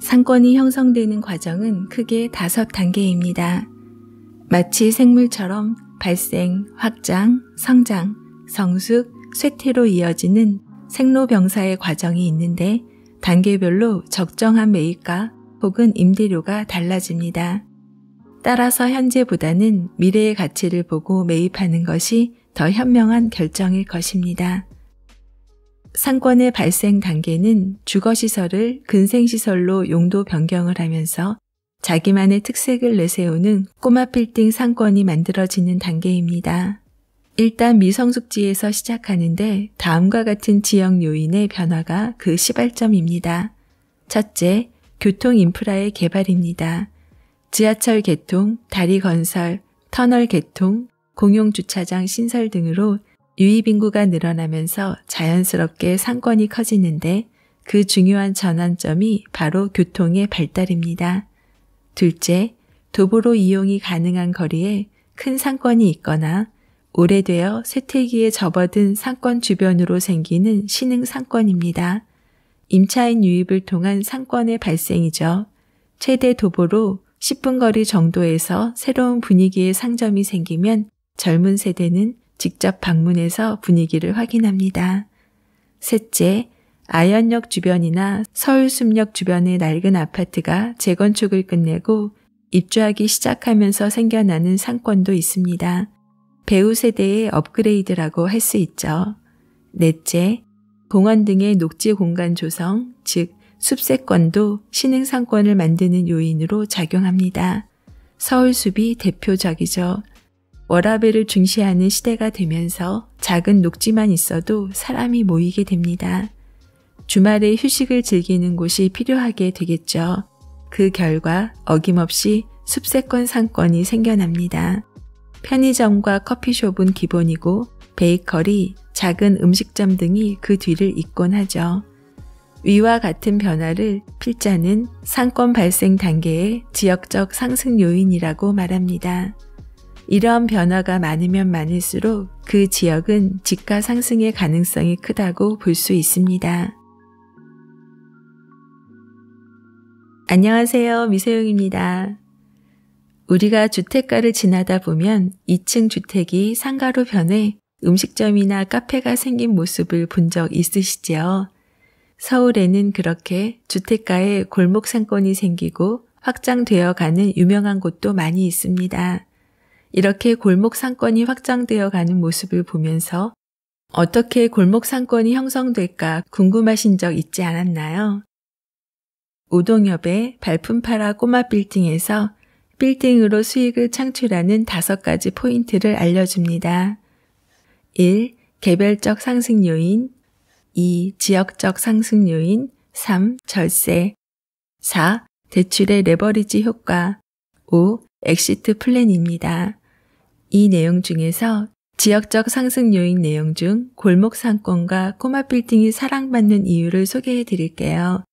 상권이 형성되는 과정은 크게 다섯 단계입니다. 마치 생물처럼 발생, 확장, 성장, 성숙, 쇠퇴로 이어지는 생로병사의 과정이 있는데 단계별로 적정한 매입과 혹은 임대료가 달라집니다. 따라서 현재보다는 미래의 가치를 보고 매입하는 것이 더 현명한 결정일 것입니다. 상권의 발생 단계는 주거시설을 근생시설로 용도 변경을 하면서 자기만의 특색을 내세우는 꼬마 빌딩 상권이 만들어지는 단계입니다. 일단 미성숙지에서 시작하는데 다음과 같은 지역 요인의 변화가 그 시발점입니다. 첫째, 교통 인프라의 개발입니다. 지하철 개통, 다리 건설, 터널 개통, 공용 주차장 신설 등으로 유입 인구가 늘어나면서 자연스럽게 상권이 커지는데 그 중요한 전환점이 바로 교통의 발달입니다. 둘째, 도보로 이용이 가능한 거리에 큰 상권이 있거나 오래되어 쇠퇴기에 접어든 상권 주변으로 생기는 신흥 상권입니다. 임차인 유입을 통한 상권의 발생이죠. 최대 도보로 10분 거리 정도에서 새로운 분위기의 상점이 생기면 젊은 세대는 직접 방문해서 분위기를 확인합니다. 셋째, 아현역 주변이나 서울숲역 주변의 낡은 아파트가 재건축을 끝내고 입주하기 시작하면서 생겨나는 상권도 있습니다. 배우 세대의 업그레이드라고 할 수 있죠. 넷째, 공원 등의 녹지 공간 조성, 즉 숲세권도 신흥상권을 만드는 요인으로 작용합니다. 서울숲이 대표적이죠. 워라벨을 중시하는 시대가 되면서 작은 녹지만 있어도 사람이 모이게 됩니다. 주말에 휴식을 즐기는 곳이 필요하게 되겠죠. 그 결과 어김없이 숲세권 상권이 생겨납니다. 편의점과 커피숍은 기본이고 베이커리, 작은 음식점 등이 그 뒤를 잇곤 하죠. 위와 같은 변화를 필자는 상권 발생 단계의 지역적 상승 요인이라고 말합니다. 이런 변화가 많으면 많을수록 그 지역은 집가 상승의 가능성이 크다고 볼 수 있습니다. 안녕하세요. 미세용입니다. 우리가 주택가를 지나다 보면 2층 주택이 상가로 변해 음식점이나 카페가 생긴 모습을 본 적 있으시지요? 서울에는 그렇게 주택가에 골목 상권이 생기고 확장되어 가는 유명한 곳도 많이 있습니다. 이렇게 골목 상권이 확장되어 가는 모습을 보면서 어떻게 골목 상권이 형성될까 궁금하신 적 있지 않았나요? 우동협의 발품 파라 꼬마 빌딩에서 빌딩으로 수익을 창출하는 다섯 가지 포인트를 알려줍니다. 1. 개별적 상승 요인 2. 지역적 상승 요인 3. 절세 4. 대출의 레버리지 효과 5. 엑시트 플랜입니다. 이 내용 중에서 지역적 상승 요인 내용 중 골목 상권과 꼬마 빌딩이 사랑받는 이유를 소개해 드릴게요.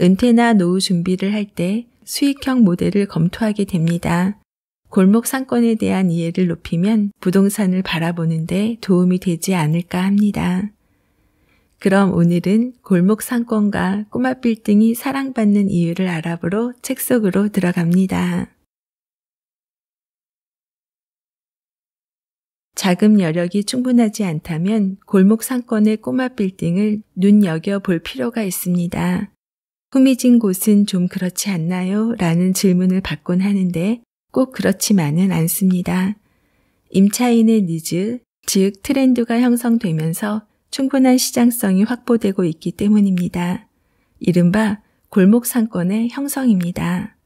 은퇴나 노후 준비를 할 때 수익형 모델을 검토하게 됩니다. 골목 상권에 대한 이해를 높이면 부동산을 바라보는데 도움이 되지 않을까 합니다. 그럼 오늘은 골목 상권과 꼬마 빌딩이 사랑받는 이유를 알아보러 책 속으로 들어갑니다. 자금 여력이 충분하지 않다면 골목 상권의 꼬마 빌딩을 눈여겨 볼 필요가 있습니다. 꾸미진 곳은 좀 그렇지 않나요? 라는 질문을 받곤 하는데 꼭 그렇지만은 않습니다. 임차인의 니즈, 즉 트렌드가 형성되면서 충분한 시장성이 확보되고 있기 때문입니다. 이른바 골목 상권의 형성입니다.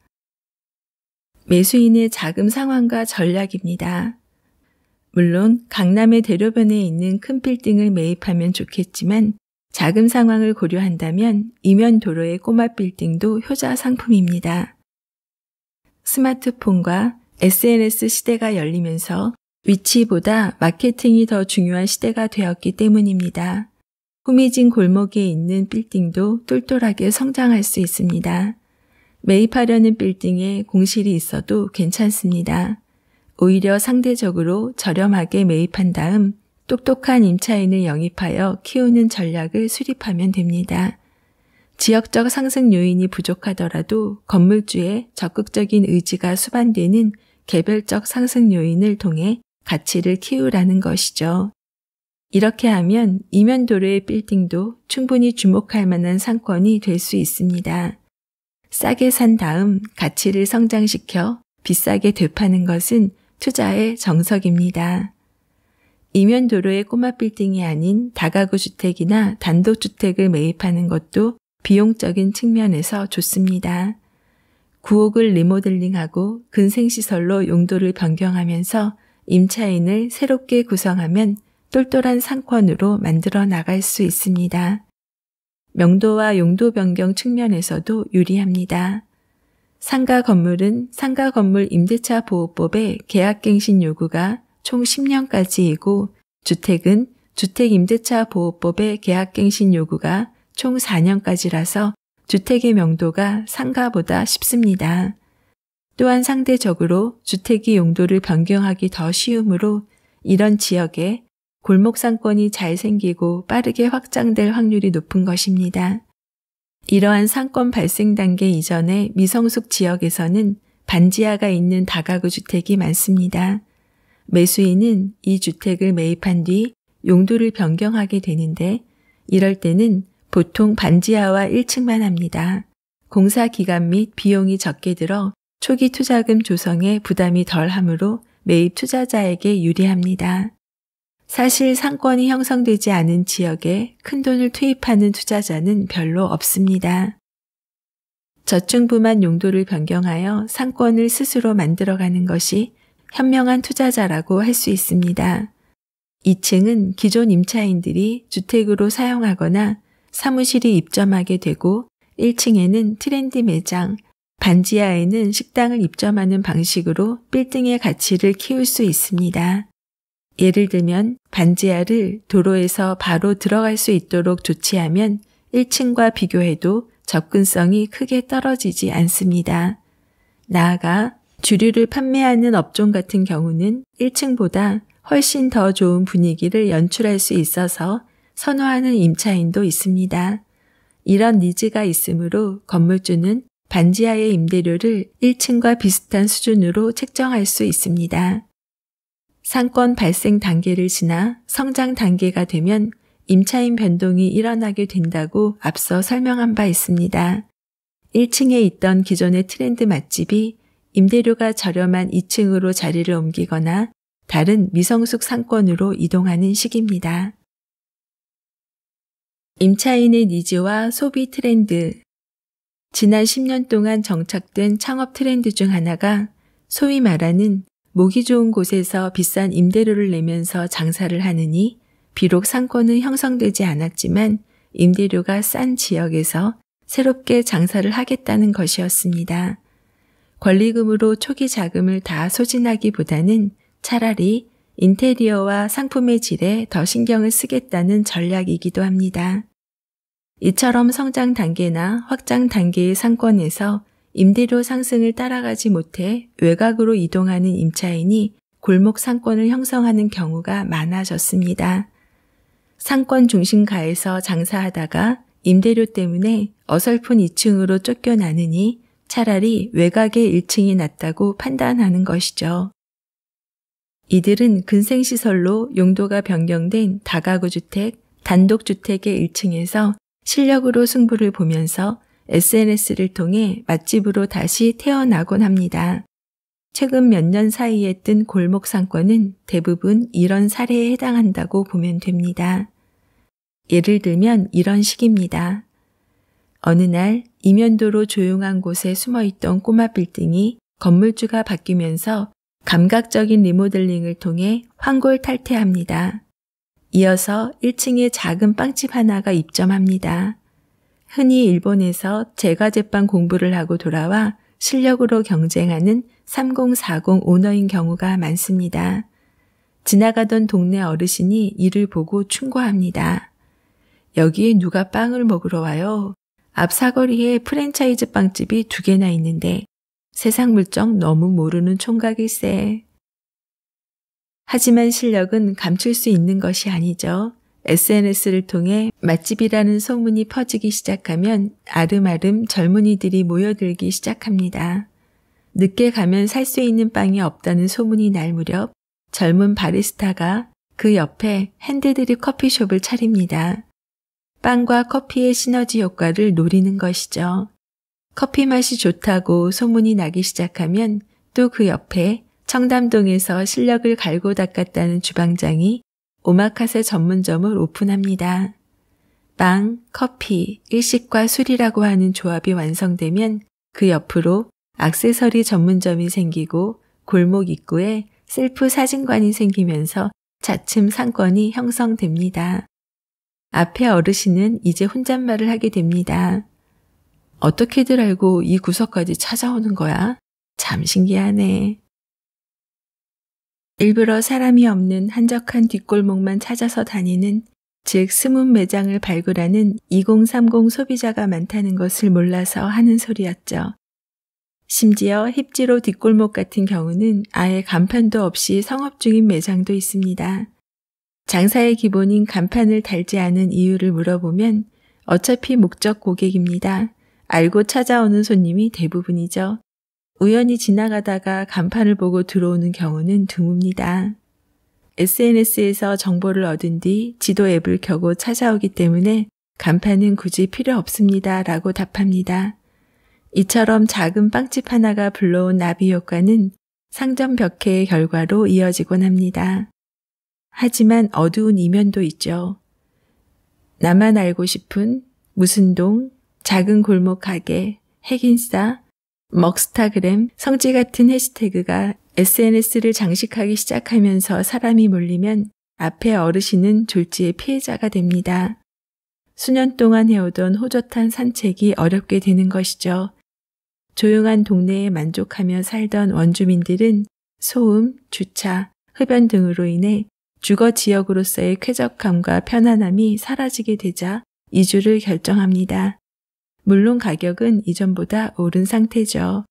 매수인의 자금 상황과 전략입니다. 물론 강남의 대로변에 있는 큰 빌딩을 매입하면 좋겠지만 자금 상황을 고려한다면 이면 도로의 꼬마 빌딩도 효자 상품입니다. 스마트폰과 SNS 시대가 열리면서 위치보다 마케팅이 더 중요한 시대가 되었기 때문입니다. 꾸미진 골목에 있는 빌딩도 똘똘하게 성장할 수 있습니다. 매입하려는 빌딩에 공실이 있어도 괜찮습니다. 오히려 상대적으로 저렴하게 매입한 다음 똑똑한 임차인을 영입하여 키우는 전략을 수립하면 됩니다. 지역적 상승 요인이 부족하더라도 건물주의 적극적인 의지가 수반되는 개별적 상승 요인을 통해 가치를 키우라는 것이죠. 이렇게 하면 이면도로의 빌딩도 충분히 주목할 만한 상권이 될 수 있습니다. 싸게 산 다음 가치를 성장시켜 비싸게 되파는 것은 투자의 정석입니다. 이면 도로의 꼬마 빌딩이 아닌 다가구 주택이나 단독주택을 매입하는 것도 비용적인 측면에서 좋습니다. 구옥을 리모델링하고 근생시설로 용도를 변경하면서 임차인을 새롭게 구성하면 똘똘한 상권으로 만들어 나갈 수 있습니다. 명도와 용도 변경 측면에서도 유리합니다. 상가 건물은 상가 건물 임대차 보호법의 계약갱신 요구가 총 10년까지이고 주택은 주택임대차 보호법의 계약갱신 요구가 총 4년까지라서 주택의 명도가 상가보다 쉽습니다. 또한 상대적으로 주택이 용도를 변경하기 더 쉬우므로 이런 지역에 골목 상권이 잘 생기고 빠르게 확장될 확률이 높은 것입니다. 이러한 상권 발생 단계 이전에 미성숙 지역에서는 반지하가 있는 다가구 주택이 많습니다. 매수인은 이 주택을 매입한 뒤 용도를 변경하게 되는데 이럴 때는 보통 반지하와 1층만 합니다. 공사 기간 및 비용이 적게 들어 초기 투자금 조성에 부담이 덜 하므로 매입 투자자에게 유리합니다. 사실 상권이 형성되지 않은 지역에 큰 돈을 투입하는 투자자는 별로 없습니다. 저층부만 용도를 변경하여 상권을 스스로 만들어가는 것이 현명한 투자자라고 할 수 있습니다. 2층은 기존 임차인들이 주택으로 사용하거나 사무실이 입점하게 되고 1층에는 트렌디 매장, 반지하에는 식당을 입점하는 방식으로 빌딩의 가치를 키울 수 있습니다. 예를 들면 반지하를 도로에서 바로 들어갈 수 있도록 조치하면 1층과 비교해도 접근성이 크게 떨어지지 않습니다. 나아가 주류를 판매하는 업종 같은 경우는 1층보다 훨씬 더 좋은 분위기를 연출할 수 있어서 선호하는 임차인도 있습니다. 이런 니즈가 있으므로 건물주는 반지하의 임대료를 1층과 비슷한 수준으로 책정할 수 있습니다. 상권 발생 단계를 지나 성장 단계가 되면 임차인 변동이 일어나게 된다고 앞서 설명한 바 있습니다. 1층에 있던 기존의 트렌드 맛집이 임대료가 저렴한 2층으로 자리를 옮기거나 다른 미성숙 상권으로 이동하는 시기입니다. 임차인의 니즈와 소비 트렌드 지난 10년 동안 정착된 창업 트렌드 중 하나가 소위 말하는 목이 좋은 곳에서 비싼 임대료를 내면서 장사를 하느니 비록 상권은 형성되지 않았지만 임대료가 싼 지역에서 새롭게 장사를 하겠다는 것이었습니다. 권리금으로 초기 자금을 다 소진하기보다는 차라리 인테리어와 상품의 질에 더 신경을 쓰겠다는 전략이기도 합니다. 이처럼 성장 단계나 확장 단계의 상권에서 임대료 상승을 따라가지 못해 외곽으로 이동하는 임차인이 골목 상권을 형성하는 경우가 많아졌습니다. 상권 중심가에서 장사하다가 임대료 때문에 어설픈 2층으로 쫓겨나느니 차라리 외곽의 1층이 낫다고 판단하는 것이죠. 이들은 근생시설로 용도가 변경된 다가구 주택, 단독주택의 1층에서 실력으로 승부를 보면서 SNS를 통해 맛집으로 다시 태어나곤 합니다. 최근 몇 년 사이에 뜬 골목 상권은 대부분 이런 사례에 해당한다고 보면 됩니다. 예를 들면 이런 식입니다. 어느 날 이면도로 조용한 곳에 숨어 있던 꼬마 빌딩이 건물주가 바뀌면서 감각적인 리모델링을 통해 환골 탈퇴합니다. 이어서 1층에 작은 빵집 하나가 입점합니다. 흔히 일본에서 제과제빵 공부를 하고 돌아와 실력으로 경쟁하는 3040 오너인 경우가 많습니다. 지나가던 동네 어르신이 이를 보고 충고합니다. 여기에 누가 빵을 먹으러 와요? 앞 사거리에 프랜차이즈 빵집이 두 개나 있는데 세상 물정 너무 모르는 총각일세. 하지만 실력은 감출 수 있는 것이 아니죠. SNS를 통해 맛집이라는 소문이 퍼지기 시작하면 아름아름 젊은이들이 모여들기 시작합니다. 늦게 가면 살 수 있는 빵이 없다는 소문이 날 무렵 젊은 바리스타가 그 옆에 핸드드립 커피숍을 차립니다. 빵과 커피의 시너지 효과를 노리는 것이죠. 커피 맛이 좋다고 소문이 나기 시작하면 또 그 옆에 청담동에서 실력을 갈고 닦았다는 주방장이 오마카세 전문점을 오픈합니다. 빵, 커피, 일식과 술이라고 하는 조합이 완성되면 그 옆으로 악세서리 전문점이 생기고 골목 입구에 셀프 사진관이 생기면서 자침 상권이 형성됩니다. 앞에 어르신은 이제 혼잣말을 하게 됩니다. 어떻게들 알고 이 구석까지 찾아오는 거야? 참 신기하네. 일부러 사람이 없는 한적한 뒷골목만 찾아서 다니는 즉 스문 매장을 발굴하는 2030 소비자가 많다는 것을 몰라서 하는 소리였죠. 심지어 힙지로 뒷골목 같은 경우는 아예 간판도 없이 성업 중인 매장도 있습니다. 장사의 기본인 간판을 달지 않은 이유를 물어보면 어차피 목적 고객입니다. 알고 찾아오는 손님이 대부분이죠. 우연히 지나가다가 간판을 보고 들어오는 경우는 드뭅니다. SNS에서 정보를 얻은 뒤 지도 앱을 켜고 찾아오기 때문에 간판은 굳이 필요 없습니다. 라고 답합니다. 이처럼 작은 빵집 하나가 불러온 나비 효과는 상점 벽해의 결과로 이어지곤 합니다. 하지만 어두운 이면도 있죠. 나만 알고 싶은 무슨 동, 작은 골목 가게, 핵인싸, 먹스타그램, 성지 같은 해시태그가 SNS를 장식하기 시작하면서 사람이 몰리면 앞에 어르신은 졸지의 피해자가 됩니다. 수년 동안 해오던 호젓한 산책이 어렵게 되는 것이죠. 조용한 동네에 만족하며 살던 원주민들은 소음, 주차, 흡연 등으로 인해 주거 지역으로서의 쾌적함과 편안함이 사라지게 되자 이주를 결정합니다. 물론 가격은 이전보다 오른 상태죠.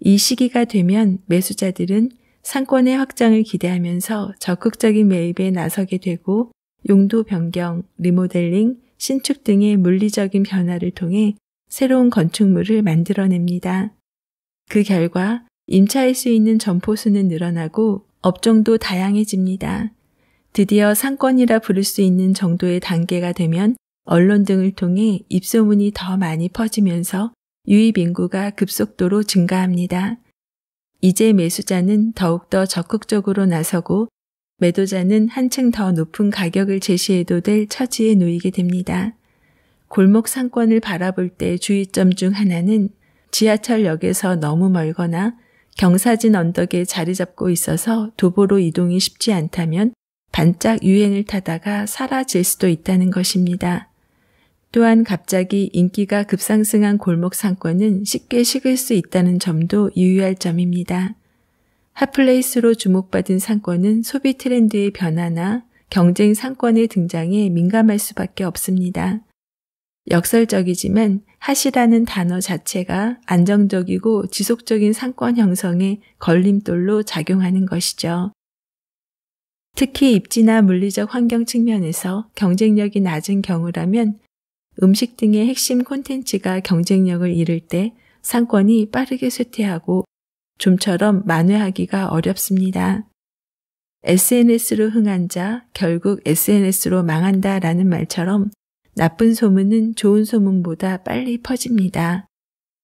이 시기가 되면 매수자들은 상권의 확장을 기대하면서 적극적인 매입에 나서게 되고 용도 변경, 리모델링, 신축 등의 물리적인 변화를 통해 새로운 건축물을 만들어냅니다. 그 결과 임차할 수 있는 점포 수는 늘어나고 업종도 다양해집니다. 드디어 상권이라 부를 수 있는 정도의 단계가 되면 언론 등을 통해 입소문이 더 많이 퍼지면서 유입 인구가 급속도로 증가합니다. 이제 매수자는 더욱더 적극적으로 나서고 매도자는 한층 더 높은 가격을 제시해도 될 처지에 놓이게 됩니다. 골목 상권을 바라볼 때 주의점 중 하나는 지하철역에서 너무 멀거나 경사진 언덕에 자리 잡고 있어서 도보로 이동이 쉽지 않다면 반짝 유행을 타다가 사라질 수도 있다는 것입니다. 또한 갑자기 인기가 급상승한 골목 상권은 쉽게 식을 수 있다는 점도 유의할 점입니다. 핫플레이스로 주목받은 상권은 소비 트렌드의 변화나 경쟁 상권의 등장에 민감할 수밖에 없습니다. 역설적이지만 핫이라는 단어 자체가 안정적이고 지속적인 상권 형성에 걸림돌로 작용하는 것이죠. 특히 입지나 물리적 환경 측면에서 경쟁력이 낮은 경우라면 음식 등의 핵심 콘텐츠가 경쟁력을 잃을 때 상권이 빠르게 쇠퇴하고 좀처럼 만회하기가 어렵습니다. SNS로 흥한 자 결국 SNS로 망한다 라는 말처럼 나쁜 소문은 좋은 소문보다 빨리 퍼집니다.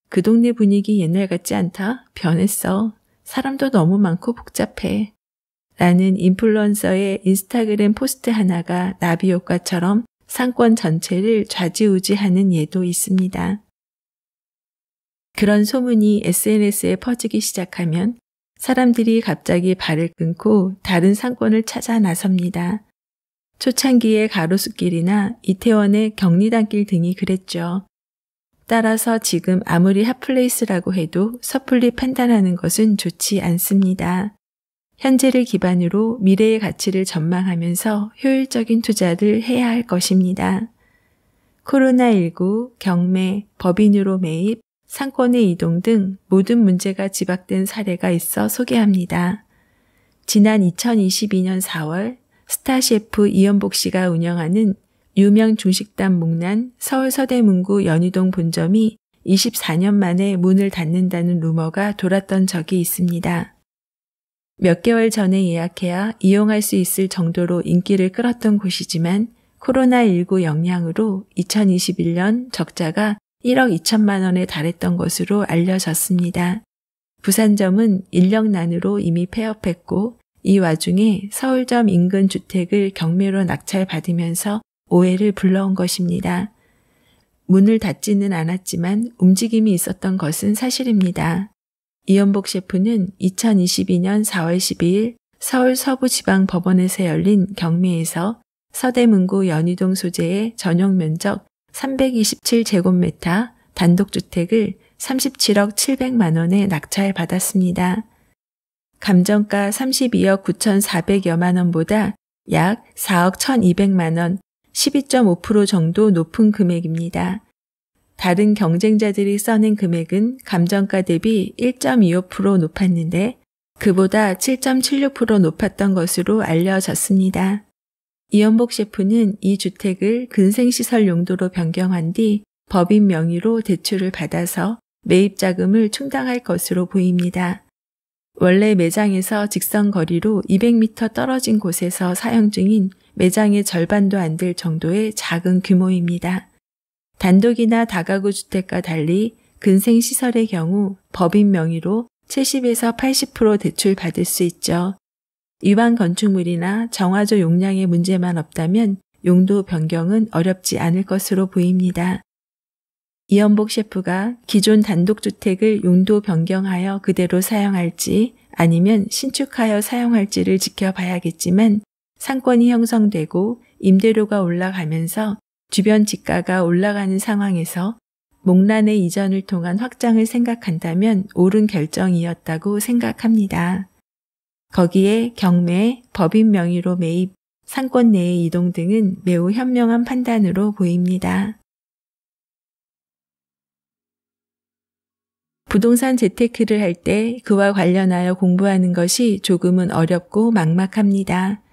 그 동네 분위기 옛날 같지 않다. 변했어. 사람도 너무 많고 복잡해. 라는 인플루언서의 인스타그램 포스트 하나가 나비 효과처럼 상권 전체를 좌지우지하는 예도 있습니다. 그런 소문이 SNS에 퍼지기 시작하면 사람들이 갑자기 발을 끊고 다른 상권을 찾아 나섭니다. 초창기의 가로수길이나 이태원의 경리단길 등이 그랬죠. 따라서 지금 아무리 핫플레이스라고 해도 섣불리 판단하는 것은 좋지 않습니다. 현재를 기반으로 미래의 가치를 전망하면서 효율적인 투자를 해야 할 것입니다. 코로나19, 경매, 법인으로 매입, 상권의 이동 등 모든 문제가 지박된 사례가 있어 소개합니다. 지난 2022년 4월 스타 셰프 이연복 씨가 운영하는 유명 중식당 목란 서울 서대문구 연희동 본점이 24년 만에 문을 닫는다는 루머가 돌았던 적이 있습니다. 몇 개월 전에 예약해야 이용할 수 있을 정도로 인기를 끌었던 곳이지만 코로나19 영향으로 2021년 적자가 1억 2천만 원에 달했던 것으로 알려졌습니다. 부산점은 인력난으로 이미 폐업했고 이 와중에 서울점 인근 주택을 경매로 낙찰받으면서 오해를 불러온 것입니다. 문을 닫지는 않았지만 움직임이 있었던 것은 사실입니다. 이연복 셰프는 2022년 4월 12일 서울 서부지방법원에서 열린 경매에서 서대문구 연희동 소재의 전용 면적 327제곱미터 단독주택을 37억 700만 원에 낙찰 받았습니다. 감정가 32억 9,400여만 원보다 약 4억 1,200만 원, 12.5% 정도 높은 금액입니다. 다른 경쟁자들이 써낸 금액은 감정가 대비 1.25% 높았는데 그보다 7.76% 높았던 것으로 알려졌습니다. 이연복 셰프는 이 주택을 근생시설 용도로 변경한 뒤 법인 명의로 대출을 받아서 매입 자금을 충당할 것으로 보입니다. 원래 매장에서 직선 거리로 200m 떨어진 곳에서 사용 중인 매장의 절반도 안 될 정도의 작은 규모입니다. 단독이나 다가구 주택과 달리 근생시설의 경우 법인 명의로 70에서 80% 대출 받을 수 있죠. 위반 건축물이나 정화조 용량의 문제만 없다면 용도 변경은 어렵지 않을 것으로 보입니다. 이연복 셰프가 기존 단독주택을 용도 변경하여 그대로 사용할지 아니면 신축하여 사용할지를 지켜봐야겠지만 상권이 형성되고 임대료가 올라가면서 주변 집가가 올라가는 상황에서 목란의 이전을 통한 확장을 생각한다면 옳은 결정이었다고 생각합니다. 거기에 경매, 법인 명의로 매입, 상권 내의 이동 등은 매우 현명한 판단으로 보입니다. 부동산 재테크를 할 때 그와 관련하여 공부하는 것이 조금은 어렵고 막막합니다.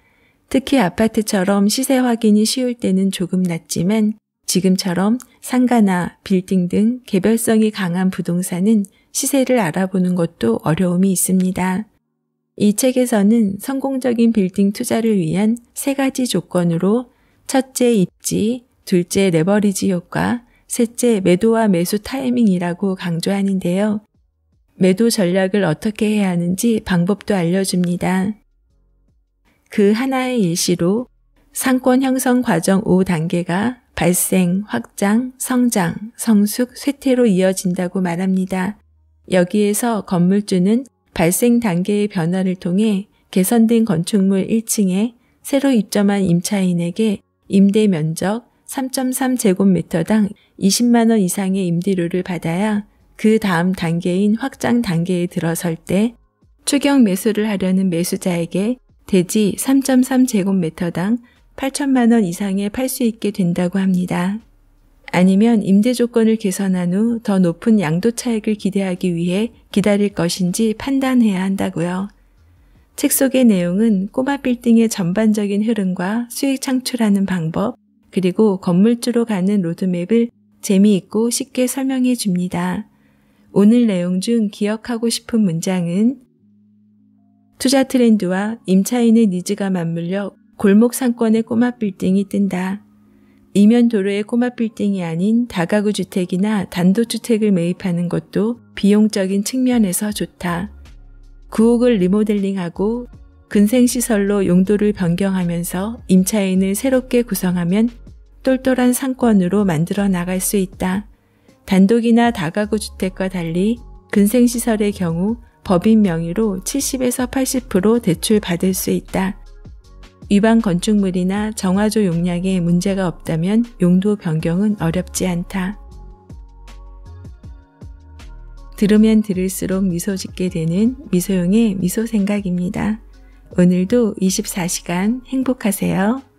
특히 아파트처럼 시세 확인이 쉬울 때는 조금 낮지만 지금처럼 상가나 빌딩 등 개별성이 강한 부동산은 시세를 알아보는 것도 어려움이 있습니다. 이 책에서는 성공적인 빌딩 투자를 위한 세 가지 조건으로 첫째 입지, 둘째 레버리지 효과, 셋째 매도와 매수 타이밍이라고 강조하는데요. 매도 전략을 어떻게 해야 하는지 방법도 알려줍니다. 그 하나의 예시로 상권 형성 과정 5단계가 발생, 확장, 성장, 성숙, 쇠퇴로 이어진다고 말합니다. 여기에서 건물주는 발생 단계의 변화를 통해 개선된 건축물 1층에 새로 입점한 임차인에게 임대 면적 3.3제곱미터당 20만원 이상의 임대료를 받아야 그 다음 단계인 확장 단계에 들어설 때 추경 매수를 하려는 매수자에게 대지 3.3제곱미터당 8천만원 이상에 팔 수 있게 된다고 합니다. 아니면 임대 조건을 개선한 후 더 높은 양도 차익을 기대하기 위해 기다릴 것인지 판단해야 한다고요. 책 속의 내용은 꼬마 빌딩의 전반적인 흐름과 수익 창출하는 방법, 그리고 건물주로 가는 로드맵을 재미있고 쉽게 설명해 줍니다. 오늘 내용 중 기억하고 싶은 문장은 투자 트렌드와 임차인의 니즈가 맞물려 골목 상권의 꼬마 빌딩이 뜬다. 이면 도로의 꼬마 빌딩이 아닌 다가구 주택이나 단독주택을 매입하는 것도 비용적인 측면에서 좋다. 구옥을 리모델링하고 근생시설로 용도를 변경하면서 임차인을 새롭게 구성하면 똘똘한 상권으로 만들어 나갈 수 있다. 단독이나 다가구 주택과 달리 근생시설의 경우 법인 명의로 70에서 80% 대출 받을 수 있다. 위반 건축물이나 정화조 용량에 문제가 없다면 용도 변경은 어렵지 않다. 들으면 들을수록 미소 짓게 되는 미소용의 미소 생각입니다. 오늘도 24시간 행복하세요.